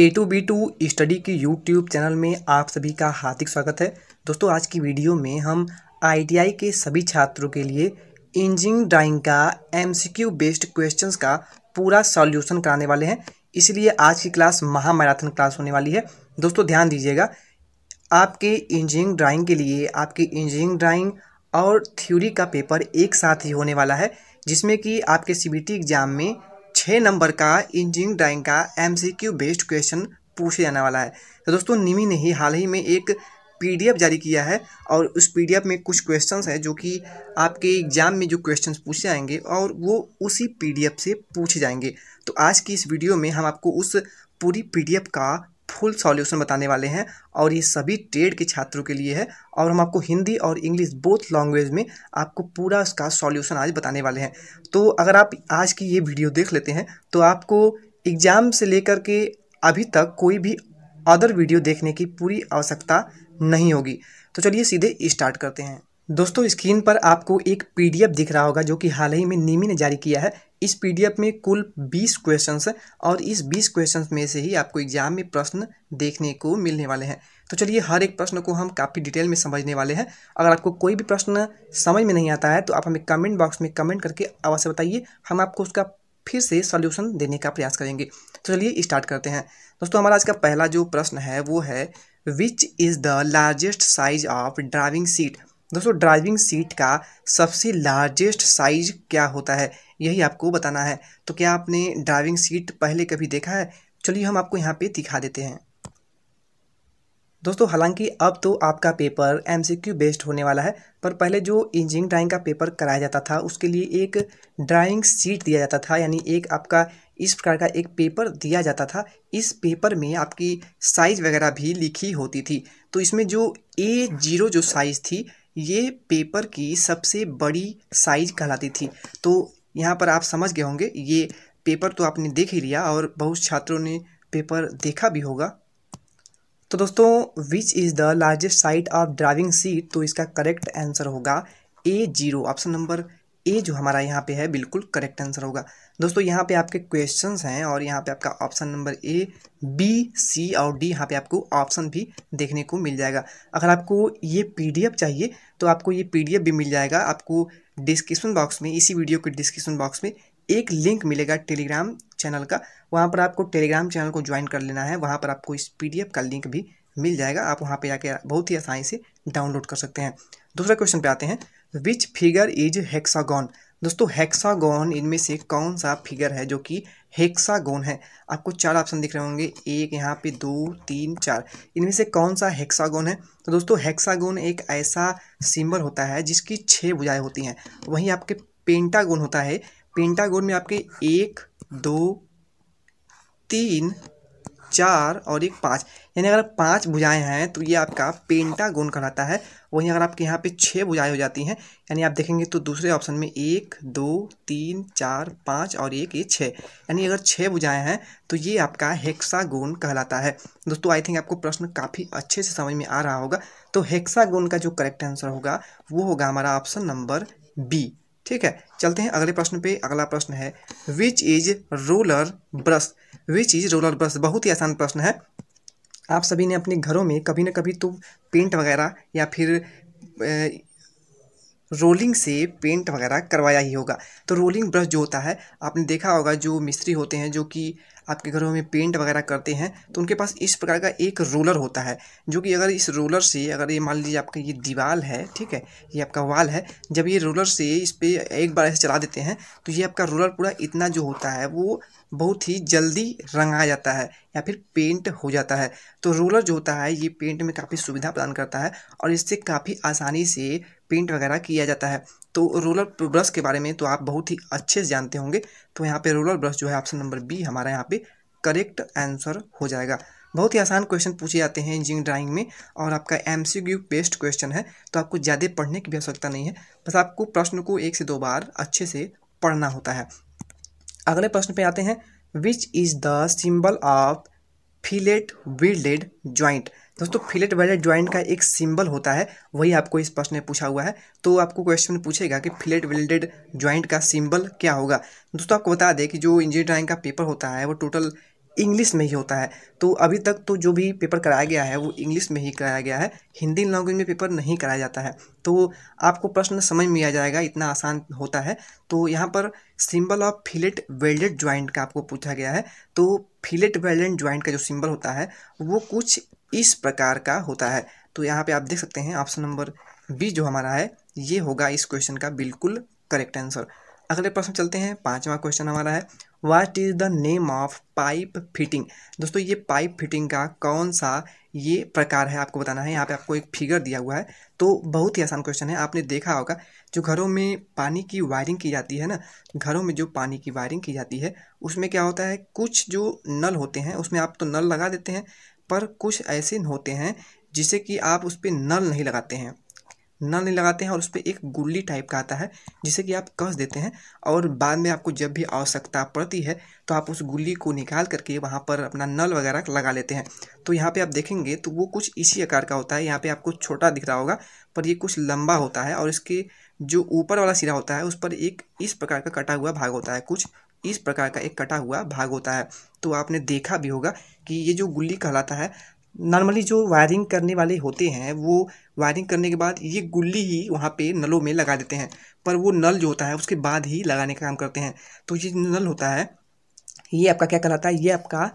A to B to study के YouTube channel में आप सभी का हार्दिक स्वागत है दोस्तों आज की वीडियो में हम आईटीआई के सभी छात्रों के लिए इंजिंग ड्राइंग का एमसीक्यू बेस्ड क्वेश्चंस का पूरा सॉल्यूशन कराने वाले हैं इसलिए आज की क्लास महामैराथन क्लास होने वाली है दोस्तों ध्यान दीजिएगा आपके इंजीनियरिंग ड्राइंग के लिए आपकी इंजीनियरिंग ड्राइंग और थ्योरी का पेपर एक साथ ही होने वाला है जिसमें कि आपके सी एग्ज़ाम में छः नंबर का इंजीनियरिंग ड्राइंग का क्यू बेस्ड क्वेश्चन पूछे जाने वाला है तो दोस्तों निमी ने ही हाल ही में एक पीडीएफ जारी किया है और उस पीडीएफ में कुछ क्वेश्चंस हैं जो कि आपके एग्जाम में जो क्वेश्चंस पूछे जाएंगे और वो उसी पीडीएफ से पूछे जाएंगे तो आज की इस वीडियो में हम आपको उस पूरी पीडीएफ का फुल सॉल्यूशन बताने वाले हैं और ये सभी ट्रेड के छात्रों के लिए है और हम आपको हिंदी और इंग्लिश बोथ लैंग्वेज में आपको पूरा उसका सॉल्यूशन आज बताने वाले हैं तो अगर आप आज की ये वीडियो देख लेते हैं तो आपको एग्ज़ाम से लेकर के अभी तक कोई भी अदर वीडियो देखने की पूरी आवश्यकता नहीं होगी तो चलिए सीधे स्टार्ट करते हैं दोस्तों स्क्रीन पर आपको एक पीडीएफ दिख रहा होगा जो कि हाल ही में नीमी ने जारी किया है इस पीडीएफ में कुल 20 क्वेश्चंस हैं और इस 20 क्वेश्चंस में से ही आपको एग्जाम में प्रश्न देखने को मिलने वाले हैं तो चलिए हर एक प्रश्न को हम काफ़ी डिटेल में समझने वाले हैं अगर आपको कोई भी प्रश्न समझ में नहीं आता है तो आप हमें कमेंट बॉक्स में कमेंट करके अवश्य बताइए हम आपको उसका फिर से सॉल्यूशन देने का प्रयास करेंगे तो चलिए स्टार्ट करते हैं दोस्तों हमारा आज का पहला जो प्रश्न है वो है which is the largest size of drawing sheet दोस्तों ड्राइविंग सीट का सबसे लार्जेस्ट साइज क्या होता है यही आपको बताना है तो क्या आपने ड्राइविंग सीट पहले कभी देखा है चलिए हम आपको यहाँ पे दिखा देते हैं दोस्तों हालांकि अब तो आपका पेपर एम बेस्ड होने वाला है पर पहले जो इंजीनियरिंग ड्राइंग का पेपर कराया जाता था उसके लिए एक ड्राइंग सीट दिया जाता था यानी एक आपका इस प्रकार का एक पेपर दिया जाता था इस पेपर में आपकी साइज़ वगैरह भी लिखी होती थी तो इसमें जो ए जीरो जो साइज़ थी ये पेपर की सबसे बड़ी साइज कहलाती थी तो यहाँ पर आप समझ गए होंगे ये पेपर तो आपने देख ही लिया और बहुत छात्रों ने पेपर देखा भी होगा तो दोस्तों which is the largest size of drawing sheet तो इसका करेक्ट आंसर होगा A zero option number A जो हमारा यहाँ पे है बिल्कुल करेक्ट आंसर होगा दोस्तों यहाँ पे आपके क्वेश्चन हैं और यहाँ पे आपका option number A B C और डी यहाँ पे आपको ऑप्शन भी देखने को मिल जाएगा अगर आपको ये पीडीएफ चाहिए तो आपको ये पीडीएफ भी मिल जाएगा आपको डिस्क्रिप्शन बॉक्स में इसी वीडियो के डिस्क्रिप्शन बॉक्स में एक लिंक मिलेगा टेलीग्राम चैनल का वहाँ पर आपको टेलीग्राम चैनल को ज्वाइन कर लेना है वहाँ पर आपको इस पी का लिंक भी मिल जाएगा आप वहाँ पे जाके बहुत ही आसानी से डाउनलोड कर सकते हैं दूसरा क्वेश्चन पे आते हैं विच फिगर इज हेक्सागॉन दोस्तों हेक्सागॉन इनमें से कौन सा फिगर है जो कि हेक्सागोन है आपको चार ऑप्शन दिख रहे होंगे एक यहाँ पे दो तीन चार इनमें से कौन सा हेक्सागोन है तो दोस्तों हेक्सागोन एक ऐसा सिंबल होता है जिसकी छः बुझाएँ होती हैं वहीं आपके पेंटागोन होता है पेंटागोन में आपके एक दो तीन चार और एक पाँच यानी अगर पाँच भुजाएं हैं तो ये आपका पेंटा गुण कहलाता है वहीं अगर आपके यहाँ पे छः भुजाएं हो जाती हैं यानी आप देखेंगे तो दूसरे ऑप्शन में एक दो तीन चार पाँच और एक ये छः यानी अगर छः भुजाएं हैं तो ये आपका गुण कहलाता है दोस्तों आई थिंक आपको प्रश्न काफ़ी अच्छे से समझ में आ रहा होगा तो गुण का जो करेक्ट आंसर होगा वो होगा हमारा ऑप्शन नंबर बी ठीक है चलते हैं अगले प्रश्न पे अगला प्रश्न है which is roller brush which is roller brush बहुत ही आसान प्रश्न है आप सभी ने अपने घरों में कभी ना कभी तो पेंट वगैरह या फिर रोलिंग से पेंट वगैरह करवाया ही होगा तो रोलिंग ब्रश जो होता है आपने देखा होगा जो मिस्त्री होते हैं जो कि आपके घरों में पेंट वगैरह करते हैं तो उनके पास इस प्रकार का एक रोलर होता है जो कि अगर इस रोलर से अगर ये मान लीजिए आपका ये दीवार है ठीक है ये आपका वाल है जब ये रोलर से इस पर एक बार ऐसे चला देते हैं तो ये आपका रोलर पूरा इतना जो होता है वो बहुत ही जल्दी रंगा जाता है या फिर पेंट हो जाता है तो रोलर जो होता है ये पेंट में काफ़ी सुविधा प्रदान करता है और इससे काफ़ी आसानी से पेंट वगैरह किया जाता है तो रोलर ब्रश के बारे में तो आप बहुत ही अच्छे से जानते होंगे तो यहाँ पे रोलर ब्रश जो है ऑप्शन नंबर बी हमारा यहाँ पे करेक्ट आंसर हो जाएगा बहुत ही आसान क्वेश्चन पूछे जाते हैं इंजीनियरिंग ड्राइंग में और आपका M C Q based question है तो आपको ज़्यादा पढ़ने की भी आवश्यकता नहीं है बस आपको प्रश्न को एक से दो बार अच्छे से पढ़ना होता है अगले प्रश्न पे आते हैं which is the symbol of fillet welded joint दोस्तों फिलेट वेल्डेड ज्वाइंट का एक सिंबल होता है वही आपको इस प्रश्न में पूछा हुआ है तो आपको क्वेश्चन में पूछेगा कि फिलेट वेल्डेड ज्वाइंट का सिंबल क्या होगा दोस्तों आपको बता दें कि जो इंजीनियर ड्राइंग का पेपर होता है वो टोटल इंग्लिश में ही होता है तो अभी तक तो जो भी पेपर कराया गया है वो इंग्लिश में ही कराया गया है हिंदी लैंग्वेज में पेपर नहीं कराया जाता है तो आपको प्रश्न समझ में आ जाएगा इतना आसान होता है तो यहाँ पर symbol of fillet welded joint का आपको पूछा गया है तो फिलेट वेल्डेड ज्वाइंट का जो सिंबल होता है वो कुछ इस प्रकार का होता है तो यहाँ पे आप देख सकते हैं ऑप्शन नंबर बी जो हमारा है ये होगा इस क्वेश्चन का बिल्कुल करेक्ट आंसर अगले प्रश्न चलते हैं पांचवा क्वेश्चन हमारा है what is the name of pipe fitting दोस्तों ये पाइप फिटिंग का कौन सा ये प्रकार है आपको बताना है यहाँ पे आपको एक फिगर दिया हुआ है तो बहुत ही आसान क्वेश्चन है आपने देखा होगा जो घरों में पानी की वायरिंग की जाती है ना घरों में जो पानी की वायरिंग की जाती है उसमें क्या होता है कुछ जो नल होते हैं उसमें आप तो नल लगा देते हैं पर कुछ ऐसे होते हैं जिसे कि आप उस पर नल नहीं लगाते हैं नल नहीं लगाते हैं और उस पर एक गुल्ली टाइप का आता है जिसे कि आप कस देते हैं और बाद में आपको जब भी आवश्यकता पड़ती है तो आप उस गुल्ली को निकाल करके वहाँ पर अपना नल वगैरह लगा लेते हैं तो यहाँ पे आप देखेंगे तो वो कुछ इसी आकार का होता है यहाँ पे आपको छोटा दिख रहा होगा पर ये कुछ लंबा होता है और इसके जो ऊपर वाला सिरा होता है उस पर एक इस प्रकार का कटा हुआ भाग होता है कुछ इस प्रकार का एक कटा हुआ भाग होता है तो आपने देखा भी होगा कि ये जो गुल्ली कहलाता है नॉर्मली जो वायरिंग करने वाले होते हैं वो वायरिंग करने के बाद ये गुल्ली ही वहाँ पे नलों में लगा देते हैं पर वो नल जो होता है उसके बाद ही लगाने का काम करते हैं तो ये नल होता है ये आपका क्या कहलाता है ये आपका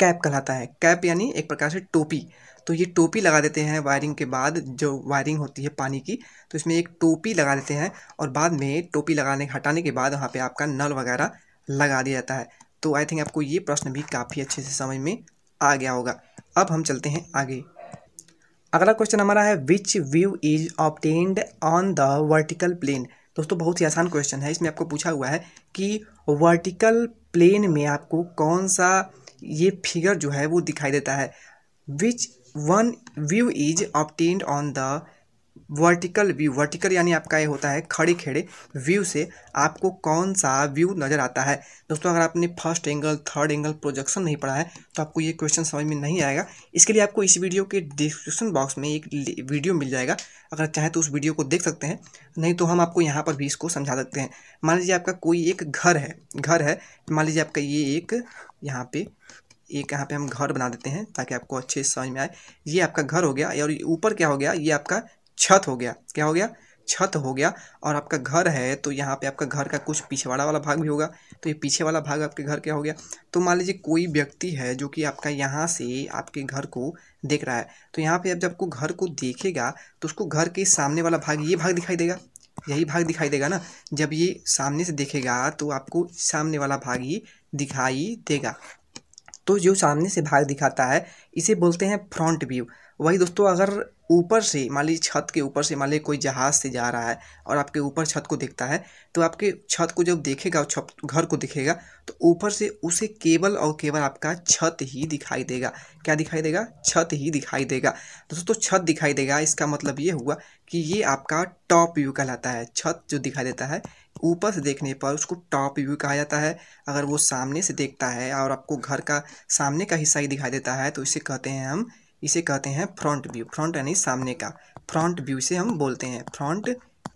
कैप कहलाता है कैप यानी एक प्रकार से टोपी तो ये टोपी लगा देते हैं वायरिंग के बाद जो वायरिंग होती है पानी की तो इसमें एक टोपी लगा देते हैं और बाद में टोपी लगाने हटाने के बाद वहाँ पे आपका नल वगैरह लगा दिया जाता है तो आई थिंक आपको ये प्रश्न भी काफ़ी अच्छे से समझ में आ गया होगा अब हम चलते हैं आगे अगला क्वेश्चन हमारा है which view is obtained on the vertical plane दोस्तों बहुत ही आसान क्वेश्चन है इसमें आपको पूछा हुआ है कि वर्टिकल प्लेन में आपको कौन सा ये फिगर जो है वो दिखाई देता है which one view is obtained on the vertical view vertical यानी आपका ये होता है खड़े खड़े व्यू से आपको कौन सा व्यू नज़र आता है दोस्तों अगर आपने first angle third angle projection नहीं पढ़ा है तो आपको ये क्वेश्चन समझ में नहीं आएगा इसके लिए आपको इस वीडियो के डिस्क्रिप्शन बॉक्स में एक वीडियो मिल जाएगा अगर चाहे तो उस वीडियो को देख सकते हैं नहीं तो हम आपको यहाँ पर भी इसको समझा सकते हैं मान लीजिए आपका कोई एक घर है घर है मान लीजिए आपका ये एक यहाँ पे एक यहाँ पे हम घर बना देते हैं ताकि आपको अच्छे समझ में आए ये आपका घर हो गया और ऊपर क्या हो गया ये आपका छत हो गया क्या हो गया छत हो गया और आपका घर है तो यहाँ पे आपका घर का कुछ पिछवाड़ा वाला भाग भी होगा तो ये पीछे वाला भाग आपके घर क्या हो गया तो मान लीजिए कोई व्यक्ति है जो कि आपका यहाँ से आपके घर को देख रहा है तो यहाँ पे आप जब को घर को देखेगा तो उसको घर के सामने वाला भाग ये भाग दिखाई देगा यही भाग दिखाई देगा ना जब ये सामने से देखेगा तो आपको सामने वाला भाग ही दिखाई देगा तो जो सामने से भाग दिखाता है इसे बोलते हैं फ्रंट व्यू वही दोस्तों अगर ऊपर से मान लीजिए छत के ऊपर से मान लीजिए कोई जहाज़ से जा रहा है और आपके ऊपर छत को देखता है तो आपके छत को जब देखेगा छत घर को दिखेगा तो ऊपर से उसे केवल और केवल आपका छत ही दिखाई देगा क्या दिखाई देगा छत ही दिखाई देगा तो दोस्तों छत दिखाई देगा इसका मतलब ये हुआ कि ये आपका टॉप व्यू कहलाता है छत जो दिखाई देता है ऊपर से देखने पर उसको टॉप व्यू कहा जाता है अगर वो सामने से देखता है और आपको घर का सामने का हिस्सा ही दिखाई देता है तो इसे कहते हैं हम इसे कहते हैं फ्रंट व्यू फ्रंट यानी सामने का फ्रंट व्यू से हम बोलते हैं front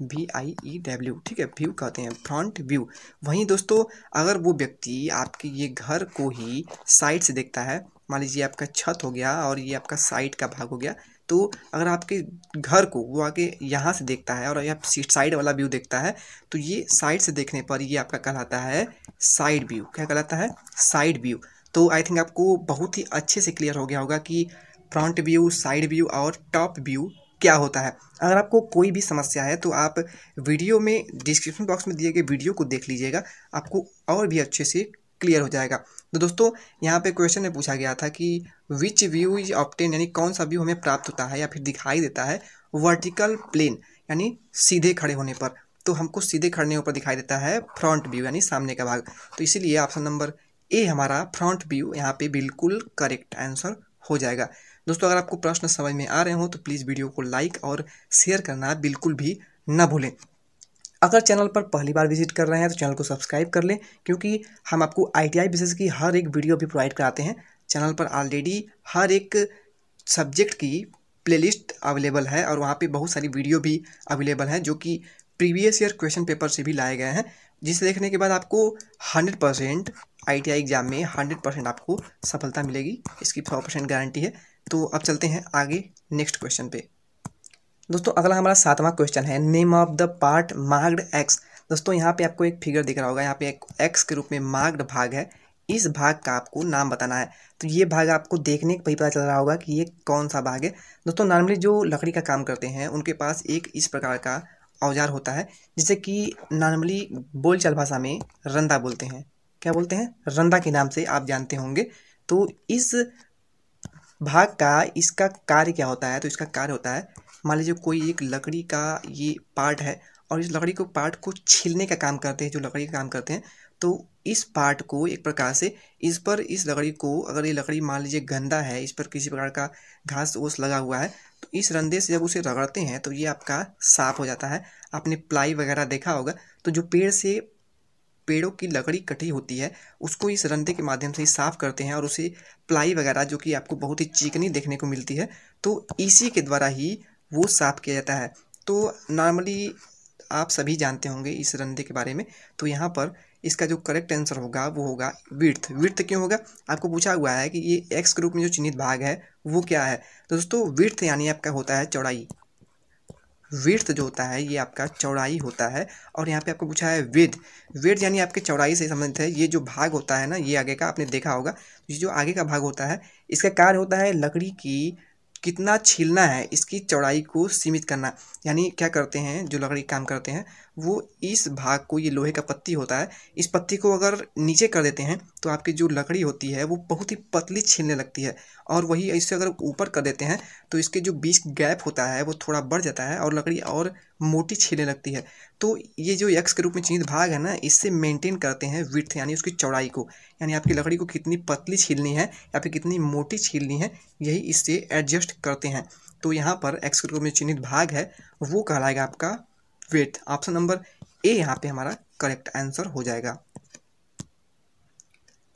V I E W ठीक है व्यू कहते हैं फ्रंट व्यू वहीं दोस्तों अगर वो व्यक्ति आपके ये घर को ही साइड से देखता है मान लीजिए आपका छत हो गया और ये आपका साइड का भाग हो गया तो अगर आपके घर को वो आके यहाँ से देखता है और आप साइड वाला व्यू देखता है तो ये साइड से देखने पर ये आपका कहलाता है साइड व्यू क्या कहलाता है साइड व्यू तो आई थिंक आपको बहुत ही अच्छे से क्लियर हो गया होगा कि फ्रंट व्यू साइड व्यू और टॉप व्यू क्या होता है अगर आपको कोई भी समस्या है तो आप वीडियो में डिस्क्रिप्शन बॉक्स में दिए गए वीडियो को देख लीजिएगा आपको और भी अच्छे से क्लियर हो जाएगा तो दोस्तों यहाँ पे क्वेश्चन में पूछा गया था कि विच व्यू इज ऑप्टेन यानी कौन सा व्यू हमें प्राप्त होता है या फिर दिखाई देता है वर्टिकल प्लेन यानी सीधे खड़े होने पर तो हमको सीधे खड़ने ऊपर दिखाई देता है फ्रंट व्यू यानी सामने का भाग तो इसीलिए ऑप्शन नंबर ए हमारा फ्रंट व्यू यहाँ पे बिल्कुल करेक्ट आंसर हो जाएगा दोस्तों अगर आपको प्रश्न समझ में आ रहे हो तो प्लीज़ वीडियो को लाइक और शेयर करना बिल्कुल भी ना भूलें अगर चैनल पर पहली बार विजिट कर रहे हैं तो चैनल को सब्सक्राइब कर लें क्योंकि हम आपको आई टी आई की हर एक वीडियो भी प्रोवाइड कराते हैं चैनल पर ऑलरेडी हर एक सब्जेक्ट की प्लेलिस्ट अवेलेबल है और वहाँ पे बहुत सारी वीडियो भी अवेलेबल हैं जो कि प्रीवियस ईयर क्वेश्चन पेपर से भी लाए गए हैं जिसे देखने के बाद आपको हंड्रेड परसेंट आई एग्ज़ाम में हंड्रेड परसेंट आपको सफलता मिलेगी इसकी सौ परसेंट गारंटी है तो अब चलते हैं आगे नेक्स्ट क्वेश्चन पे दोस्तों अगला हमारा सातवां क्वेश्चन है name of the part marked X दोस्तों यहाँ पे आपको एक फिगर दिख रहा होगा यहाँ पे एक एक्स के रूप में मार्ग्ड भाग है इस भाग का आपको नाम बताना है तो ये भाग आपको देखने पर ही पता चल रहा होगा कि ये कौन सा भाग है दोस्तों नॉर्मली जो लकड़ी का काम करते हैं उनके पास एक इस प्रकार का औजार होता है जिसे कि नॉर्मली बोलचाल भाषा में रंदा बोलते हैं क्या बोलते हैं रंदा के नाम से आप जानते होंगे तो इस भाग का इसका कार्य क्या होता है तो इसका कार्य होता है मान लीजिए कोई एक लकड़ी का ये पार्ट है और इस लकड़ी को पार्ट को छीलने का काम करते हैं जो लकड़ी का काम करते हैं तो इस पार्ट को एक प्रकार से इस पर इस लकड़ी को अगर ये लकड़ी मान लीजिए गंदा है इस पर किसी प्रकार का घास ओस लगा हुआ है तो इस रंधे से जब उसे रगड़ते हैं तो ये आपका साफ हो जाता है आपने प्लाई वगैरह देखा होगा तो जो पेड़ से पेड़ों की लकड़ी कटी होती है उसको इस रंधे के माध्यम से साफ़ करते हैं और उसे प्लाई वगैरह जो कि आपको बहुत ही चिकनी देखने को मिलती है तो इसी के द्वारा ही वो साफ़ किया जाता है तो नॉर्मली आप सभी जानते होंगे इस रंधे के बारे में तो यहाँ पर इसका जो करेक्ट आंसर होगा वो होगा विर्थ विर्थ क्यों होगा आपको पूछा हुआ है कि ये एक्स ग्रुप में जो चिन्हित भाग है वो क्या है तो दोस्तों विर्थ यानी आपका होता है चौड़ाई विर्थ जो होता है ये आपका चौड़ाई होता है और यहाँ पे आपको पूछा है विद विद यानी आपके चौड़ाई से संबंधित है ये जो भाग होता है ना ये आगे का आपने देखा होगा ये जो आगे का भाग होता है इसका कार्य होता है लकड़ी की कितना छीलना है इसकी चौड़ाई को सीमित करना यानी क्या करते हैं जो लकड़ी काम करते हैं वो इस भाग को ये लोहे का पत्ती होता है इस पत्ती को अगर नीचे कर देते हैं तो आपकी जो लकड़ी होती है वो बहुत ही पतली छीलने लगती है और वही इसे अगर ऊपर कर देते हैं तो इसके जो बीच गैप होता है वो थोड़ा बढ़ जाता है और लकड़ी और मोटी छीलने लगती है तो ये जो यक्स के रूप में चिन्हित भाग है ना इससे मेंटेन करते हैं विथ यानी उसकी चौड़ाई को यानी आपकी लकड़ी को कितनी पतली छीलनी है या फिर कितनी मोटी छीलनी है यही इससे एडजस्ट करते हैं तो यहाँ पर एक्स के रूप में चिन्हित भाग है वो कहलाएगा आपका वेथ ऑप्शन नंबर ए यहाँ पे हमारा करेक्ट आंसर हो जाएगा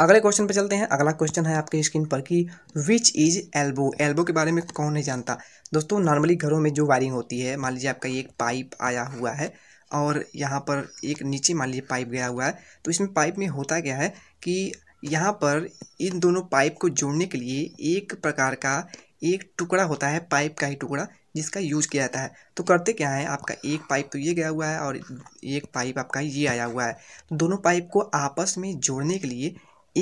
अगले क्वेश्चन पे चलते हैं अगला क्वेश्चन है आपके स्क्रीन पर कि विच इज एल्बो एल्बो के बारे में कौन नहीं जानता दोस्तों नॉर्मली घरों में जो वायरिंग होती है मान लीजिए आपका एक पाइप आया हुआ है और यहाँ पर एक नीचे मान लीजिए पाइप गया हुआ है तो इसमें पाइप में होता क्या है कि यहाँ पर इन दोनों पाइप को जोड़ने के लिए एक प्रकार का एक टुकड़ा होता है पाइप का ही टुकड़ा जिसका यूज किया जाता है तो करते क्या है आपका एक पाइप तो ये गया हुआ है और एक पाइप आपका ये आया हुआ है तो दोनों पाइप को आपस में जोड़ने के लिए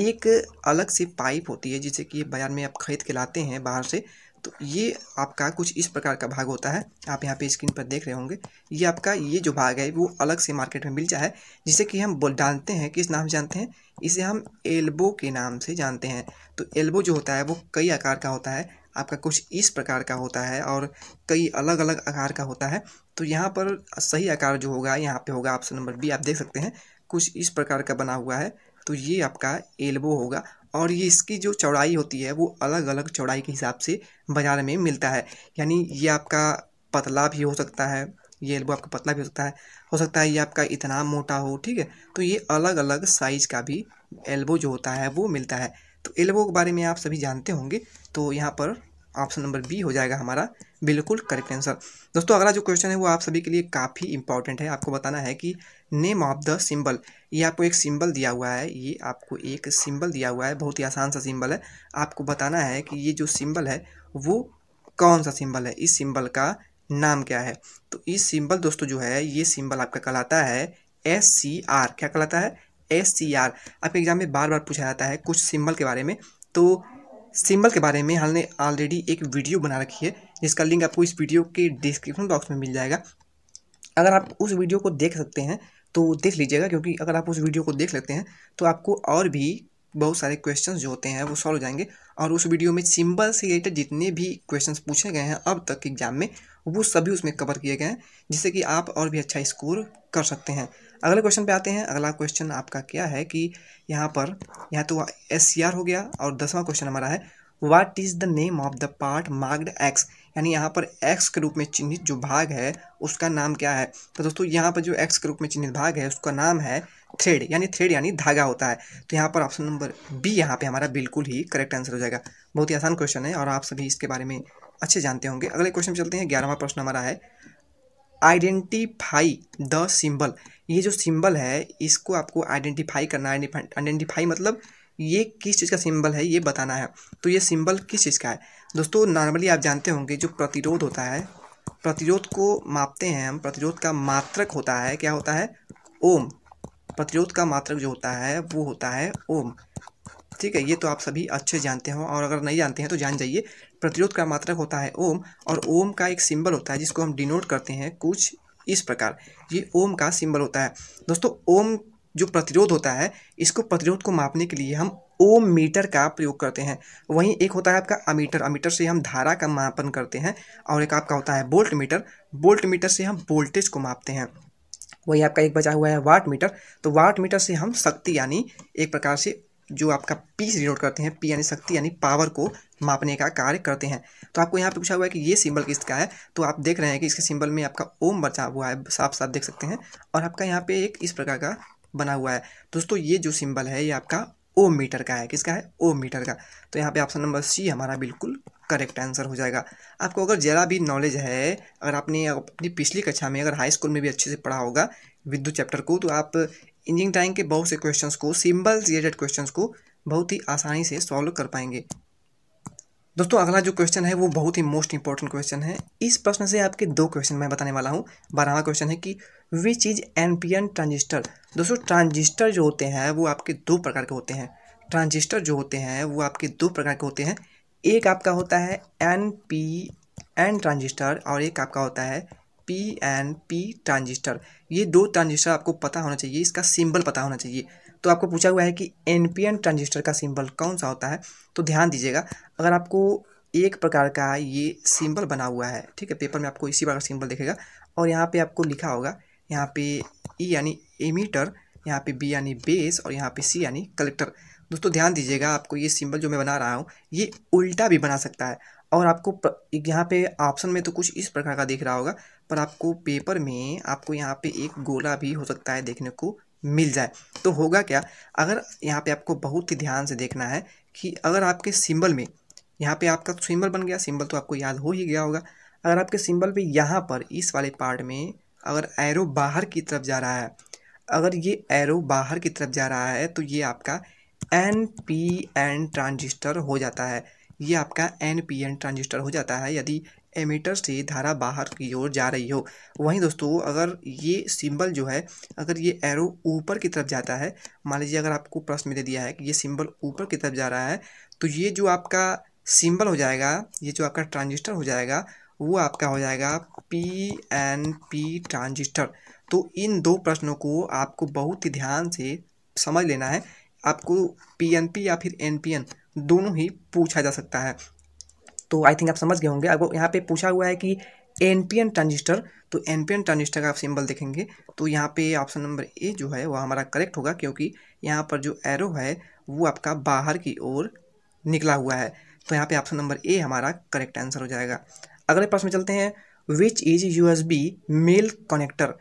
एक अलग से पाइप होती है जिसे कि बाज़ार में आप खरीद के लाते हैं बाहर से तो ये आपका कुछ इस प्रकार का भाग होता है आप यहाँ पे स्क्रीन पर देख रहे होंगे ये आपका ये जो भाग है वो अलग से मार्केट में मिल जाए जिसे कि हम जानते हैं किस नाम से जानते हैं इसे हम एल्बो के नाम से जानते हैं तो एल्बो जो होता है वो कई आकार का होता है आपका कुछ इस प्रकार का होता है और कई अलग अलग आकार का होता है तो यहाँ पर सही आकार जो होगा यहाँ पे होगा ऑप्शन नंबर बी आप देख सकते हैं कुछ इस प्रकार का बना हुआ है तो ये आपका एल्बो होगा और ये इसकी जो चौड़ाई होती है वो अलग अलग चौड़ाई के हिसाब से बाज़ार में मिलता है यानी ये आपका पतला भी हो सकता है ये एल्बो आपका पतला भी हो सकता है हो सकता है ये आपका इतना मोटा हो ठीक है तो ये अलग अलग साइज़ का भी एल्बो जो होता है वो मिलता है तो एल्बो के बारे में आप सभी जानते होंगे तो यहाँ पर ऑप्शन नंबर बी हो जाएगा हमारा बिल्कुल करेक्ट आंसर दोस्तों अगला जो क्वेश्चन है वो आप सभी के लिए काफ़ी इंपॉर्टेंट है आपको बताना है कि नेम ऑफ द सिंबल ये आपको एक सिंबल दिया हुआ है ये आपको एक सिंबल दिया हुआ है बहुत ही आसान सा सिंबल है आपको बताना है कि ये जो सिंबल है वो कौन सा सिंबल है इस सिंबल का नाम क्या है तो इस सिंबल दोस्तों जो है ये सिंबल आपका कहलाता है एस सी आर क्या कहलाता है एस सी आर आपके एग्जाम में बार बार पूछा जाता है कुछ सिंबल के बारे में तो सिंबल के बारे में हमने ऑलरेडी एक वीडियो बना रखी है जिसका लिंक आपको इस वीडियो के डिस्क्रिप्शन बॉक्स में मिल जाएगा अगर आप उस वीडियो को देख सकते हैं तो देख लीजिएगा क्योंकि अगर आप उस वीडियो को देख लेते हैं तो आपको और भी बहुत सारे क्वेश्चन जो होते हैं वो सॉल्व हो जाएंगे और उस वीडियो में सिंबल से रिलेटेड जितने भी क्वेश्चन पूछे गए हैं अब तक एग्जाम में वो सभी उसमें कवर किए गए हैं जिससे कि आप और भी अच्छा स्कोर कर सकते हैं अगले क्वेश्चन पे आते हैं अगला क्वेश्चन आपका क्या है कि यहाँ पर यहाँ तो एस सी आर हो गया और दसवां क्वेश्चन हमारा है what is the name of the part marked X यानी यहाँ पर एक्स के रूप में चिन्हित जो भाग है उसका नाम क्या है तो दोस्तों यहाँ पर जो एक्स के रूप में चिन्हित भाग है उसका नाम है थ्रेड यानी थ्रेड यानी धागा होता है तो यहाँ पर ऑप्शन नंबर बी यहाँ पे हमारा बिल्कुल ही करेक्ट आंसर हो जाएगा बहुत ही आसान क्वेश्चन है और आप सभी इसके बारे में अच्छे जानते होंगे अगले क्वेश्चन चलते हैं ग्यारहवा प्रश्न हमारा है आइडेंटिफाई द सिंबल ये जो सिंबल है इसको आपको आइडेंटिफाई करना है आइडेंटिफाई मतलब ये किस चीज़ का सिंबल है ये बताना है तो ये सिंबल किस चीज़ का है दोस्तों नॉर्मली आप जानते होंगे जो प्रतिरोध होता है प्रतिरोध को मापते हैं हम प्रतिरोध का मात्रक होता है क्या होता है ओम प्रतिरोध का मात्रक जो होता है वो होता है ओम ठीक है ये तो आप सभी अच्छे जानते हो और अगर नहीं जानते हैं तो जान जाइए प्रतिरोध का मात्रक होता है ओम और ओम का एक सिंबल होता है जिसको हम डिनोट करते हैं कुछ इस प्रकार ये ओम का सिंबल होता है दोस्तों ओम जो प्रतिरोध होता है इसको प्रतिरोध को मापने के लिए हम ओम मीटर का प्रयोग करते हैं वहीं एक होता है आपका अमीटर अमीटर से हम धारा का मापन करते हैं और एक आपका होता है बोल्ट मीटर बोल्ट मीटर से हम वोल्टेज को मापते हैं वही आपका एक बचा हुआ है वाट मीटर तो वाट मीटर से हम शक्ति यानी एक प्रकार से जो आपका पी से डिनोट करते हैं पी यानी शक्ति यानी पावर को मापने का कार्य करते हैं तो आपको यहाँ पे पूछा हुआ है कि ये सिंबल किसका है तो आप देख रहे हैं कि इसके सिंबल में आपका ओम बचा हुआ है साफ साफ देख सकते हैं और आपका यहाँ पे एक इस प्रकार का बना हुआ है दोस्तों ये जो सिंबल है ये आपका ओम मीटर का है किसका है ओम मीटर का तो यहाँ पे ऑप्शन नंबर सी हमारा बिल्कुल करेक्ट आंसर हो जाएगा आपको अगर ज़रा भी नॉलेज है अगर आपने अपनी पिछली कक्षा में अगर हाई स्कूल में भी अच्छे से पढ़ा होगा विद्युत चैप्टर को तो आप इंजीनियरिंग टाइम के बहुत से क्वेश्चंस को सिंबल रिलेटेड क्वेश्चंस को बहुत ही आसानी से सॉल्व कर पाएंगे दोस्तों अगला जो क्वेश्चन है वो बहुत ही मोस्ट इंपॉर्टेंट क्वेश्चन है इस प्रश्न से आपके दो क्वेश्चन मैं बताने वाला हूँ बारहवा क्वेश्चन है कि विच इज एनपीएन ट्रांजिस्टर दोस्तों ट्रांजिस्टर जो होते हैं वो आपके दो प्रकार के होते हैं ट्रांजिस्टर जो होते हैं वो आपके दो प्रकार के होते हैं एक आपका होता है एन पी एन ट्रांजिस्टर और एक आपका होता है पी एन पी ट्रांजिस्टर ये दो ट्रांजिस्टर आपको पता होना चाहिए इसका सिंबल पता होना चाहिए तो आपको पूछा हुआ है कि एन पी एन ट्रांजिस्टर का सिंबल कौन सा होता है तो ध्यान दीजिएगा अगर आपको एक प्रकार का ये सिंबल बना हुआ है ठीक है पेपर में आपको इसी प्रकार सिंबल दिखेगा और यहाँ पे आपको लिखा होगा यहाँ पे ई e यानी एमीटर यहाँ पे बी यानी बेस और यहाँ पे सी यानी कलेक्टर दोस्तों ध्यान दीजिएगा आपको ये सिंबल जो मैं बना रहा हूँ ये उल्टा भी बना सकता है और आपको यहाँ पे ऑप्शन में तो कुछ इस प्रकार का दिख रहा होगा पर आपको पेपर में आपको यहाँ पे एक गोला भी हो सकता है देखने को मिल जाए तो होगा क्या अगर यहाँ पे आपको बहुत ही ध्यान से देखना है कि अगर आपके सिंबल में यहाँ पे आपका सिंबल बन गया सिंबल तो आपको याद हो ही गया होगा अगर आपके सिंबल पे यहाँ पर इस वाले पार्ट में अगर एरो बाहर की तरफ जा रहा है अगर ये एरो बाहर की तरफ जा रहा है तो ये आपका एन पी एन ट्रांजिस्टर हो जाता है ये आपका एन पी एन ट्रांजिस्टर हो जाता है यदि एमीटर से धारा बाहर की ओर जा रही हो वहीं दोस्तों अगर ये सिंबल जो है अगर ये एरो ऊपर की तरफ जाता है मान लीजिए अगर आपको प्रश्न दे दिया है कि ये सिंबल ऊपर की तरफ जा रहा है तो ये जो आपका सिंबल हो जाएगा ये जो आपका ट्रांजिस्टर हो जाएगा वो आपका हो जाएगा पी एन पी ट्रांजिस्टर तो इन दो प्रश्नों को आपको बहुत ही ध्यान से समझ लेना है आपको पी एन पी या फिर एन पी एन दोनों ही पूछा जा सकता है तो आई थिंक आप समझ गए होंगे आपको यहाँ पे पूछा हुआ है कि एन पी एन ट्रांजिस्टर तो एन पी एन ट्रांजिस्टर का आप सिंबल देखेंगे तो यहाँ पे ऑप्शन नंबर ए जो है वह हमारा करेक्ट होगा क्योंकि यहाँ पर जो एरो है वो आपका बाहर की ओर निकला हुआ है तो यहाँ पे ऑप्शन नंबर ए हमारा करेक्ट आंसर हो जाएगा अगले प्रश्न में चलते हैं which is U S B male connector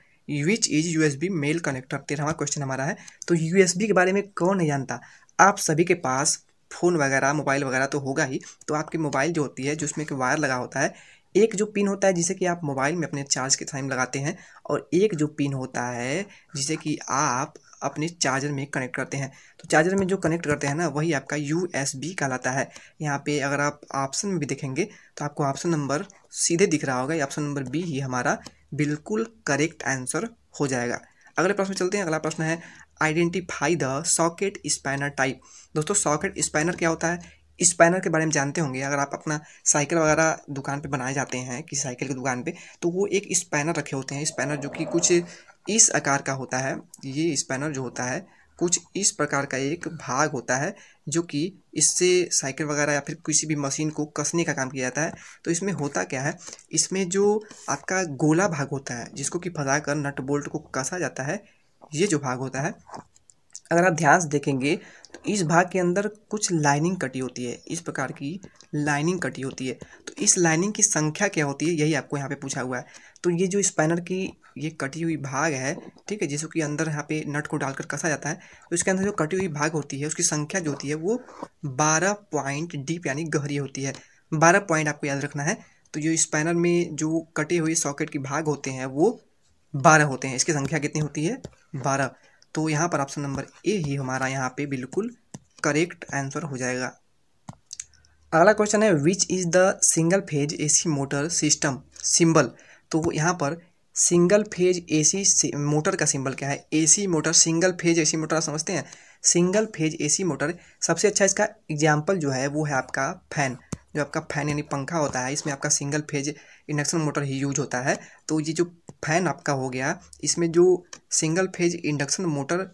which is U S B male connector तेरहवा क्वेश्चन हमारा है तो यू एस बी के बारे में कौन नहीं जानता आप सभी के पास फ़ोन वगैरह मोबाइल वगैरह तो होगा ही तो आपकी मोबाइल जो होती है जिसमें कि वायर लगा होता है एक जो पिन होता है जिसे कि आप मोबाइल में अपने चार्ज के टाइम लगाते हैं और एक जो पिन होता है जिसे कि आप अपने चार्जर में कनेक्ट करते हैं तो चार्जर में जो कनेक्ट करते हैं ना वही आपका यू एस बी कहलाता है यहाँ पे अगर आप ऑप्शन में भी देखेंगे तो आपको ऑप्शन नंबर सीधे दिख रहा होगा ऑप्शन नंबर बी ही हमारा बिल्कुल करेक्ट आंसर हो जाएगा अगले प्रश्न चलते हैं अगला प्रश्न है identify the socket spanner type दोस्तों सॉकेट स्पैनर क्या होता है स्पैनर के बारे में जानते होंगे अगर आप अपना साइकिल वगैरह दुकान पे बनाए जाते हैं किसी साइकिल की दुकान पे तो वो एक स्पैनर रखे होते हैं स्पैनर जो कि कुछ इस आकार का होता है ये स्पैनर जो होता है कुछ इस प्रकार का एक भाग होता है जो कि इससे साइकिल वगैरह या फिर किसी भी मशीन को कसने का काम किया जाता है तो इसमें होता क्या है इसमें जो आपका गोला भाग होता है जिसको कि फंसा कर नट बोल्ट को कसा जाता है ये जो भाग होता है अगर आप ध्यान से देखेंगे तो इस भाग के अंदर कुछ लाइनिंग कटी होती है इस प्रकार की लाइनिंग कटी होती है तो इस लाइनिंग की संख्या क्या होती है यही आपको यहाँ पे पूछा हुआ है तो ये जो स्पैनर की ये कटी हुई भाग है ठीक है जिसको कि अंदर यहाँ पे नट को डालकर कसा जाता है तो इसके अंदर जो कटी हुई भाग होती है उसकी संख्या जो होती है वो बारह पॉइंट डीप यानी गहरी होती है बारह पॉइंट आपको याद रखना है तो जो स्पाइनर में जो कटे हुए सॉकेट के भाग होते हैं वो बारह होते हैं इसकी संख्या कितनी होती है बारह तो यहाँ पर ऑप्शन नंबर ए ही हमारा यहाँ पे बिल्कुल करेक्ट आंसर हो जाएगा अगला क्वेश्चन है which is the single phase AC motor system symbol तो यहाँ पर सिंगल फेज एसी मोटर का सिंबल क्या है AC motor single phase AC motor समझते हैं सिंगल फेज एसी मोटर सबसे अच्छा इसका एग्जाम्पल जो है वो है आपका फैन जो आपका फैन यानी पंखा होता है इसमें आपका सिंगल फेज इंडक्शन मोटर ही यूज होता है तो ये जो फैन आपका हो गया इसमें जो single phase induction motor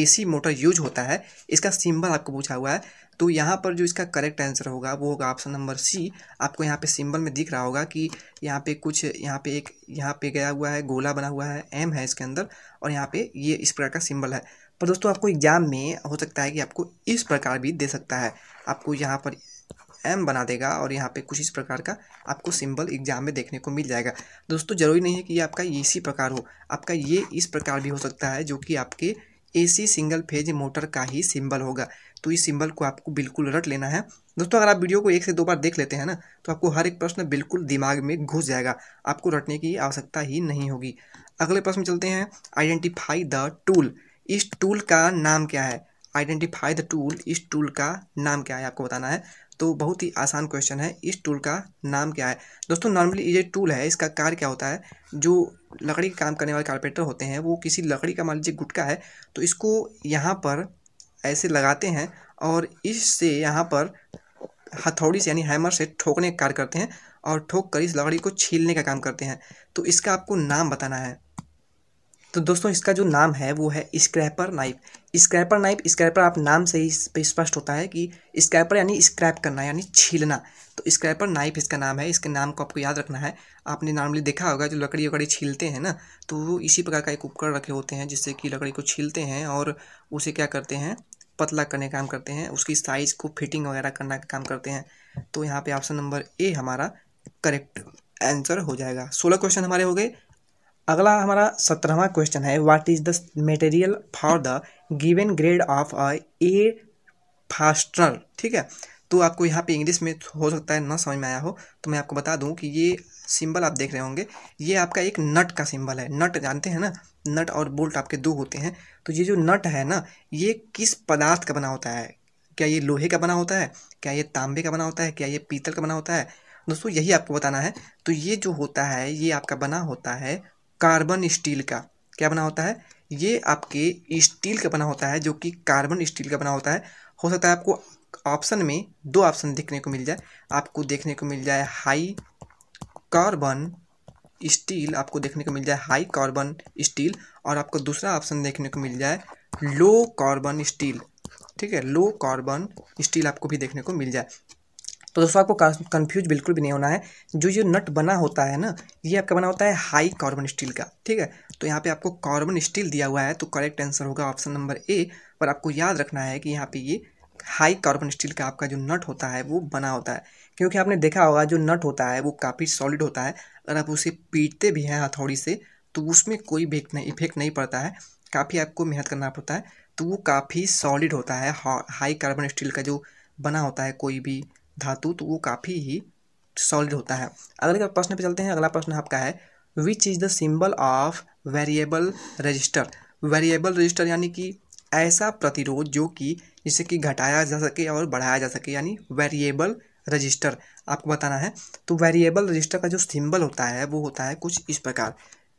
AC motor use होता है इसका सिंबल आपको पूछा हुआ है तो यहाँ पर जो इसका करेक्ट आंसर होगा वो होगा ऑप्शन नंबर सी आपको यहाँ पे सिंबल में दिख रहा होगा कि यहाँ पे कुछ यहाँ पे एक यहाँ पे गया हुआ है गोला बना हुआ है एम है इसके अंदर और यहाँ पे ये इस प्रकार का सिंबल है पर दोस्तों आपको एग्जाम में हो सकता है कि आपको इस प्रकार भी दे सकता है आपको यहाँ पर एम बना देगा और यहाँ पे कुछ इस प्रकार का आपको सिंबल एग्जाम में देखने को मिल जाएगा दोस्तों ज़रूरी नहीं है कि ये आपका इसी प्रकार हो आपका ये इस प्रकार भी हो सकता है जो कि आपके एसी सिंगल फेज मोटर का ही सिंबल होगा तो इस सिंबल को आपको बिल्कुल रट लेना है दोस्तों अगर आप वीडियो को एक से दो बार देख लेते हैं ना तो आपको हर एक प्रश्न बिल्कुल दिमाग में घुस जाएगा आपको रटने की आवश्यकता ही नहीं होगी अगले प्रश्न चलते हैं आइडेंटिफाई द टूल इस टूल का नाम क्या है आइडेंटिफाई द टूल इस टूल का नाम क्या है आपको बताना है तो बहुत ही आसान क्वेश्चन है इस टूल का नाम क्या है दोस्तों नॉर्मली ये टूल है इसका कार्य क्या होता है जो लकड़ी का काम करने वाले कारपेंटर होते हैं वो किसी लकड़ी का मान लीजिए गुटका है तो इसको यहाँ पर ऐसे लगाते हैं और इससे यहाँ पर हथौड़ी से यानी हैमर से ठोकने का कार्य करते हैं और ठोक कर इस लकड़ी को छीलने का काम करते हैं तो इसका आपको नाम बताना है तो दोस्तों इसका जो नाम है वो है scraper knife scraper knife scraper आप नाम से ही इस स्पष्ट होता है कि स्क्रैपर यानी स्क्रैप करना यानी छीलना तो स्क्रैपर नाइफ इसका नाम है इसके नाम को आपको याद रखना है आपने नॉर्मली देखा होगा जो लकड़ी वकड़ी छीलते हैं ना तो वो इसी प्रकार का एक उपकरण रखे होते हैं जिससे कि लकड़ी को छीलते हैं और उसे क्या करते हैं पतला करने का काम करते हैं उसकी साइज़ को फिटिंग वगैरह करना का काम करते हैं तो यहाँ पे ऑप्शन नंबर ए हमारा करेक्ट आंसर हो जाएगा सोलह क्वेश्चन हमारे हो गए अगला हमारा सत्रहवा क्वेश्चन है what is the material for the given grade of a A fastener ठीक है तो आपको यहाँ पे इंग्लिश में हो सकता है ना समझ में आया हो तो मैं आपको बता दूँ कि ये सिंबल आप देख रहे होंगे ये आपका एक नट का सिंबल है नट जानते हैं ना नट और बोल्ट आपके दो होते हैं तो ये जो नट है ना ये किस पदार्थ का बना होता है क्या ये लोहे का बना होता है क्या ये तांबे का बना होता है क्या ये पीतल का बना होता है दोस्तों यही आपको बताना है तो ये जो होता है ये आपका बना होता है कार्बन स्टील का क्या बना होता है ये आपके स्टील का बना होता है जो कि कार्बन स्टील का बना होता है हो सकता है आपको ऑप्शन में दो ऑप्शन देखने को मिल जाए आपको देखने को मिल जाए हाई कार्बन स्टील आपको देखने को मिल जाए हाई कार्बन स्टील और आपको दूसरा ऑप्शन देखने को मिल जाए लो कार्बन स्टील ठीक है लो कार्बन स्टील आपको भी देखने को मिल जाए तो दोस्तों आपको कन्फ्यूज बिल्कुल भी नहीं होना है जो ये नट बना होता है ना ये आपका बना होता है हाई कार्बन स्टील का ठीक है तो यहाँ पे आपको कार्बन स्टील दिया हुआ है तो करेक्ट आंसर होगा ऑप्शन नंबर ए पर आपको याद रखना है कि यहाँ पे ये हाई कार्बन स्टील का आपका जो नट होता है वो बना होता है क्योंकि आपने देखा होगा जो नट होता है वो काफ़ी सॉलिड होता है अगर आप उसे पीटते भी हैं हथौड़ी से तो उसमें कोई भी नहीं इफेक्ट नहीं पड़ता है काफ़ी आपको मेहनत करना पड़ता है तो वो काफ़ी सॉलिड होता है हाई कार्बन स्टील का जो बना होता है कोई भी धातु तो वो काफ़ी ही सॉलिड होता है अगले प्रश्न पे चलते हैं अगला प्रश्न आपका है which is the symbol of variable resistor variable resistor यानी कि ऐसा प्रतिरोध जो कि जिसे कि घटाया जा सके और बढ़ाया जा सके यानी वेरिएबल रजिस्टर आपको बताना है तो वेरिएबल रजिस्टर का जो सिंबल होता है वो होता है कुछ इस प्रकार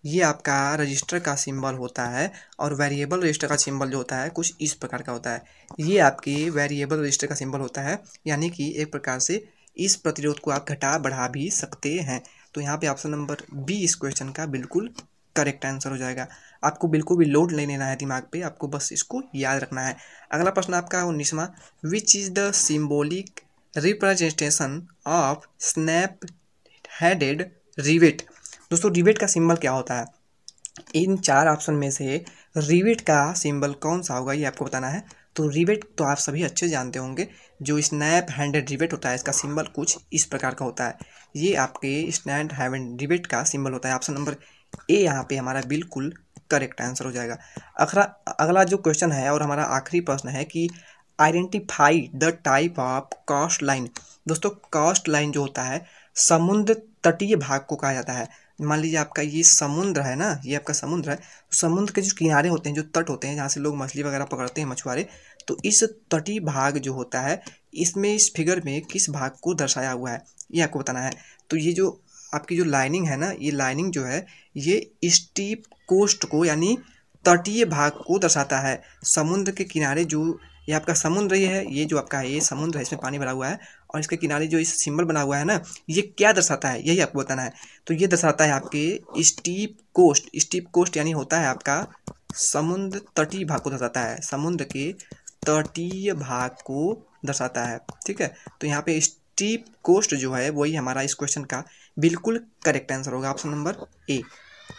ये आपका रजिस्टर का सिंबल होता है और वेरिएबल रजिस्टर का सिंबल जो होता है कुछ इस प्रकार का होता है ये आपकी वेरिएबल रजिस्टर का सिंबल होता है यानी कि एक प्रकार से इस प्रतिरोध को आप घटा बढ़ा भी सकते हैं तो यहाँ पे ऑप्शन नंबर बी इस क्वेश्चन का बिल्कुल करेक्ट आंसर हो जाएगा आपको बिल्कुल भी लोड नहीं लेना है दिमाग पे आपको बस इसको याद रखना है अगला प्रश्न आपका है उन्नीसवा which is the symbolic representation of snap headed rivet दोस्तों रिबेट का सिंबल क्या होता है इन चार ऑप्शन में से रिबेट का सिंबल कौन सा होगा ये आपको बताना है तो रिबेट तो आप सभी अच्छे जानते होंगे जो स्नैप हैंडेड रिबेट होता है इसका सिंबल कुछ इस प्रकार का होता है ये आपके स्नैप हैंड रिबेट का सिंबल होता है ऑप्शन नंबर ए यहाँ पे हमारा बिल्कुल करेक्ट आंसर हो जाएगा अखरा अगला जो क्वेश्चन है और हमारा आखिरी प्रश्न है कि identify the type of cost line दोस्तों कॉस्ट लाइन जो होता है समुद्र तटीय भाग को कहा जाता है मान लीजिए आपका ये समुद्र है ना ये आपका समुद्र है तो समुद्र के जो किनारे होते हैं जो तट होते हैं जहाँ से लोग मछली वगैरह पकड़ते हैं मछुआरे तो इस तटी भाग जो होता है इसमें इस फिगर में किस भाग को दर्शाया हुआ है ये आपको बताना है तो ये जो आपकी जो लाइनिंग है ना ये लाइनिंग जो है ये स्टीप कोस्ट को यानी तटीय भाग को दर्शाता है समुद्र के किनारे जो ये आपका समुद्र ये है ये जो आपका है ये समुद्र है इसमें पानी भरा हुआ है और इसके किनारे जो इस सिंबल बना हुआ है ना ये क्या दर्शाता है यही आपको बताना है तो ये दर्शाता है आपके स्टीप कोस्ट स्टीप कोस्ट यानी होता है आपका समुद्र तटीय भाग को दर्शाता है समुद्र के तटीय भाग को दर्शाता है ठीक है तो यहाँ पे स्टीप कोस्ट जो है वही हमारा इस क्वेश्चन का बिल्कुल करेक्ट आंसर होगा ऑप्शन नंबर ए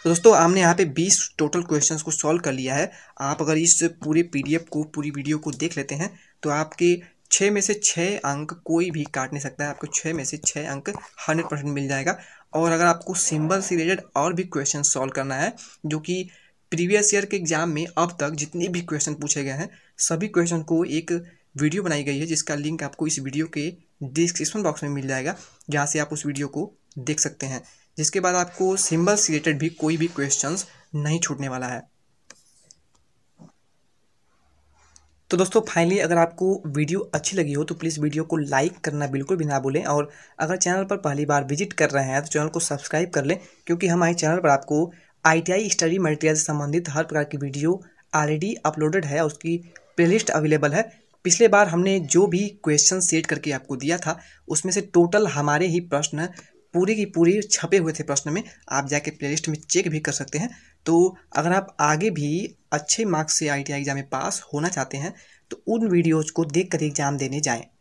तो दोस्तों हमने यहाँ पे 20 टोटल क्वेश्चंस को सॉल्व कर लिया है आप अगर इस पूरे पीडीएफ को पूरी वीडियो को देख लेते हैं तो आपके छः में से छः अंक कोई भी काट नहीं सकता है आपको छः में से छः अंक हंड्रेड परसेंट मिल जाएगा और अगर आपको सिंबल से रिलेटेड और भी क्वेश्चन सॉल्व करना है जो कि प्रीवियस ईयर के एग्जाम में अब तक जितने भी क्वेश्चन पूछे गए हैं सभी क्वेश्चन को एक वीडियो बनाई गई है जिसका लिंक आपको इस वीडियो के डिस्क्रिप्शन बॉक्स में मिल जाएगा जहाँ से आप उस वीडियो को देख सकते हैं जिसके बाद आपको सिंबल से रिलेटेड भी कोई भी क्वेश्चन नहीं छूटने वाला है तो दोस्तों फाइनली अगर आपको वीडियो अच्छी लगी हो तो प्लीज़ वीडियो को लाइक करना बिल्कुल भी ना भूलें और अगर चैनल पर पहली बार विजिट कर रहे हैं तो चैनल को सब्सक्राइब कर लें क्योंकि हमारे चैनल पर आपको आईटीआई स्टडी मटेरियल से संबंधित हर प्रकार की वीडियो ऑलरेडी अपलोडेड है उसकी प्लेलिस्ट अवेलेबल है पिछले बार हमने जो भी क्वेश्चन सेट करके आपको दिया था उसमें से टोटल हमारे ही प्रश्न पूरी की पूरी छपे हुए थे प्रश्न में आप जाके प्ले में चेक भी कर सकते हैं तो अगर आप आगे भी अच्छे मार्क्स से आई एग्ज़ाम में पास होना चाहते हैं तो उन वीडियोज़ को देख कर एग्ज़ाम देने जाएँ